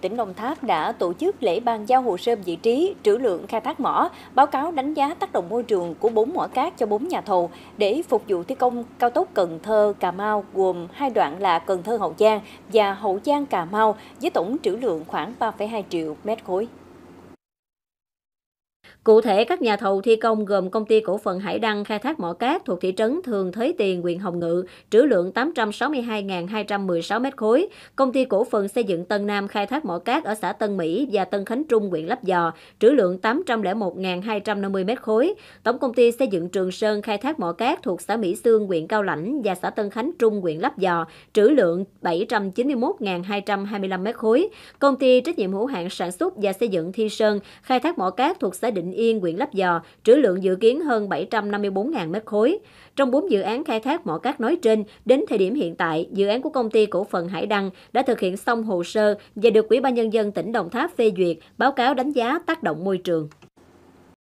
Tỉnh Đồng Tháp đã tổ chức lễ ban giao hồ sơ vị trí, trữ lượng khai thác mỏ, báo cáo đánh giá tác động môi trường của 4 mỏ cát cho 4 nhà thầu để phục vụ thi công cao tốc Cần Thơ Cà Mau gồm hai đoạn là Cần Thơ Hậu Giang và Hậu Giang Cà Mau với tổng trữ lượng khoảng 3,2 triệu mét khối. Cụ thể, các nhà thầu thi công gồm công ty cổ phần Hải Đăng khai thác mỏ cát thuộc thị trấn Thường Thới Tiền, huyện Hồng Ngự, trữ lượng 862.216 m khối, công ty cổ phần xây dựng Tân Nam khai thác mỏ cát ở xã Tân Mỹ và Tân Khánh Trung, huyện Lấp Giò, trữ lượng 801.250 m khối, tổng công ty xây dựng Trường Sơn khai thác mỏ cát thuộc xã Mỹ Sương, huyện Cao Lãnh và xã Tân Khánh Trung, huyện Lấp Giò, trữ lượng 791.225 m khối, công ty trách nhiệm hữu hạn sản xuất và xây dựng Thi Sơn khai thác mỏ cát thuộc xã Định Tịnh Yên, huyện Lấp Giò, trữ lượng dự kiến hơn 754.000 mét khối. Trong 4 dự án khai thác mỏ cát nói trên, đến thời điểm hiện tại, dự án của công ty cổ phần Hải Đăng đã thực hiện xong hồ sơ và được Ủy ban Nhân dân tỉnh Đồng Tháp phê duyệt báo cáo đánh giá tác động môi trường.